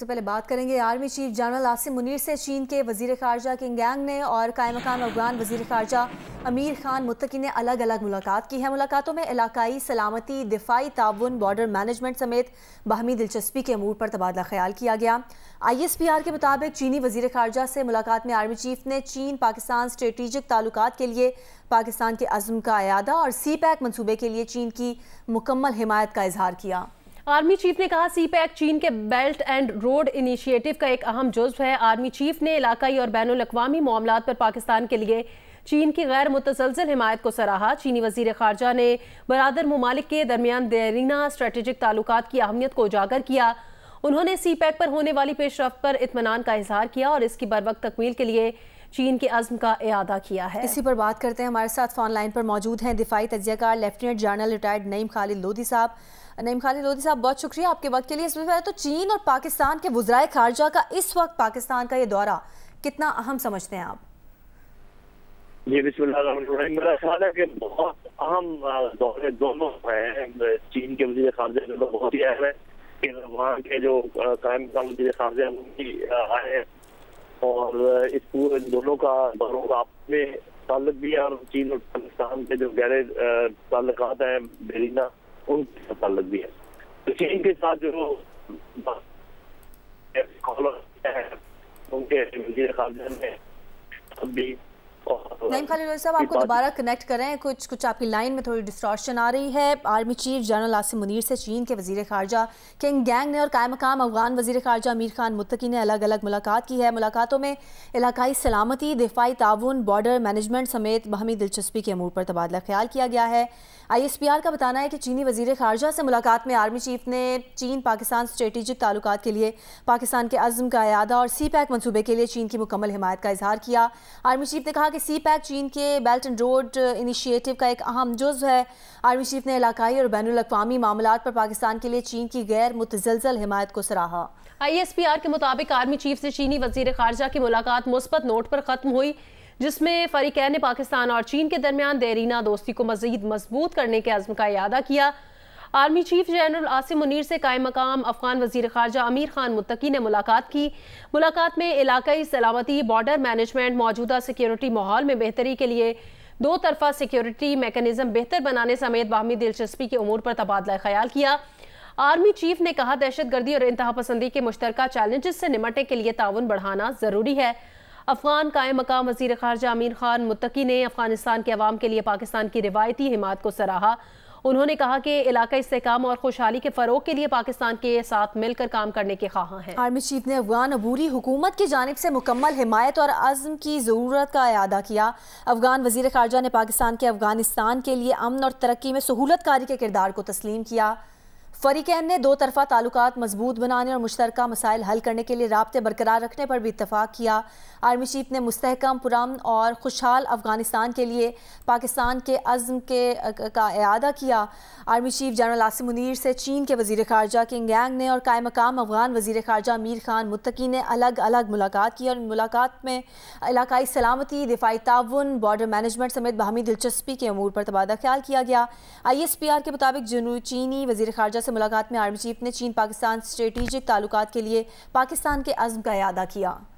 सबसे पहले बात करेंगे army chief general Asim Munir से चीन के वजीर खारजा किंगयांग ने और कायम मकाम अफगान वजीर खारजा अमीर खान मुतकी ने अलग अलग मुलाकात की है मुलाकातों में इलाकाई सलामती दिफाई ताउन बॉर्डर मैनेजमेंट समेत बाहमी दिलचस्पी के अमूर पर तबादला ख्याल किया गया आई एस पी आर के मुताबिक चीनी वजीर खारजा से मुलाकात में आर्मी चीफ ने चीन पाकिस्तान स्ट्रेटिजिक ताल्लुक के लिए पाकिस्तान के अज़म का अदा और सी पैक मनसूबे के लिए चीन की मुकम्मल हिमायत का इजहार किया आर्मी चीफ ने कहा सीपैक चीन के बेल्ट एंड रोड इनिशिएटिव का एक अहम जुज्व है आर्मी चीफ ने इलाकाई और बैन अवी मामला पर पाकिस्तान के लिए चीन की गैर मुतसलसल हिमायत को सराहा चीनी वजीर खारजा ने बरदर ममालिक के दरमियान देरीना स्ट्रेटेजिक ताल्लुक की अहमियत को उजागर किया उन्होंने सी पैक पर होने वाली पेशरफ पर इतमान का इजहार किया और इसकी बर वक्त तकमील के लिए चीन के अज़म का अदा किया है इसी पर बात करते हैं हमारे साथ फ़ोन लाइन पर मौजूद हैं दिफाई तजियाकार lieutenant general retired Naeem Khalid Lodhi साहब नईम खालिद लोधी साहब बहुत शुक्रिया आपके वक्त के लिए इसमें तो चीन और पाकिस्तान के वज्राय खारजा का इस वक्त पाकिस्तान का ये दौरा कितना अहम समझते हैं आप जी बिस्मिल्लाम मेरा ख्याल है कि बहुत अहम दौरे दोनों हैं चीन के वजी खारजा का तो बहुत ही अहम है कि वहाँ के जो कायम का वजी खारजा उनकी आए हैं और इस पूरे दोनों का दोनों का आपस में ताल्लुक भी है और चीन और पाकिस्तान के जो गहरे ताल्लुक हैं बेरीना उनके साथ ताल्लुक भी है तो चीन के साथ जो उनके वजी खारजा ने भी नईम खाली साहब आपको दोबारा कनेक्ट कर रहे हैं कुछ कुछ आपकी लाइन में थोड़ी डिस्ट्रॉशन आ रही है army chief general Asim Munir से चीन के वजीर खारजा किंग गैंग ने और कायम मकाम अफगान वजीर खारजा अमीर खान मुतकी ने अलग अलग मुलाकात की है मुलाकातों में इलाकाई सलामती दिफाई ताउन बॉर्डर मैनेजमेंट समेत बहमी दिलचस्पी के अमूर पर तबादला ख्याल किया गया है आई एस पी आर का बताना है कि चीनी वजीर खारजा से मुलाकात में आर्मी चीफ ने चीन पाकिस्तान स्ट्रेटिजिक ताल्लुक के लिए पाकिस्तान के अज़म का अदा और सी पैक मनसूबे के लिए चीन की मुकम्मल हमायत का इजहार किया आर्मी चीफ ने कहा कहा कि सी पैक चीन के बेल्ट एंड रोड इनिशिएटिव का एक अहम जुज है आर्मी चीफ ने इलाकई और बैन अवी मामला पर पाकिस्तान के लिए चीन की गैर मुतजलजल हिमायत को सराहा आई एस पी आर के मुताबिक आर्मी चीफ से चीनी वजीर खारजा की मुलाकात मुस्बत नोट पर ख़त्म हुई जिसमें फरीकैन ने पाकिस्तान और चीन के दरमियान देरीना दोस्ती को मजीद मजबूत करने के अज़म का अदा किया army chief general Asim Munir से कायम मकाम अफगान वजीर खारजा अमीर खान मुतकी ने मुलाकात की मुलाकात में इलाकई सलामती बॉर्डर मैनेजमेंट मौजूदा सिक्योरिटी माहौल में बेहतरी के लिए दो तरफा सिक्योरिटी मेकनिज़म बेहतर बनाने समेत बाहमी दिलचस्पी के अमूर पर तबादला ख्याल किया आर्मी चीफ ने कहा दहशत गर्दी और इंतहा पसंदी के मुश्तर चैलेंजेस से निमटने के लिए ताउन बढ़ाना ज़रूरी है अफगान कायम मकाम वजीर खारजा अमीर खान मुतकी ने अफगानिस्तान के अवाम के लिए पाकिस्तान की रिवायती हिमात को सराहा उन्होंने कहा कि इलाका इसकाम और खुशहाली के फरोग के लिए पाकिस्तान के साथ मिलकर काम करने के ख्वाह हैं आर्मी चीफ ने अफगान अबूरी हुकूमत की जानब से मुकम्मल हमायत और अज़म की ज़रूरत का अदा किया अफगान वजीर खारजा ने पाकिस्तान के अफगानिस्तान के लिए अमन और तरक्की में सहूलत कारी के किरदार को तस्लीम किया फरीकैन ने दो तरफा ताल्लुक मजबूत बनाने और मुश्तर मसाइल हल करने के लिए रबते बरकरार रखने पर भी इतफाक़ किया आर्मी चीफ ने मुस्तकम पुरम और खुशहाल अफगानिस्तान के लिए पाकिस्तान के अज़म के का अदा किया army chief general Asim Munir से चीन के वजीर खारजा किंग ने और कायम मकाम अफगान वजीर खारजा मीर खान मुतकी ने अलग अलग मुलाकात की और मुलाकात में इलाकई सलामती दिफाई ताउन बॉर्डर मैनेजमेंट समेत बाहमी दिलचस्पी के अमूर पर तबादला ख्याल किया गया आई एस पी आर के मुताबिक जनूब चीनी वजी खारजा राजा से मुलाकात में आर्मी चीफ ने चीन पाकिस्तान स्ट्रेटेजिक ताल्लुकात के लिए पाकिस्तान के अज़म का अदा किया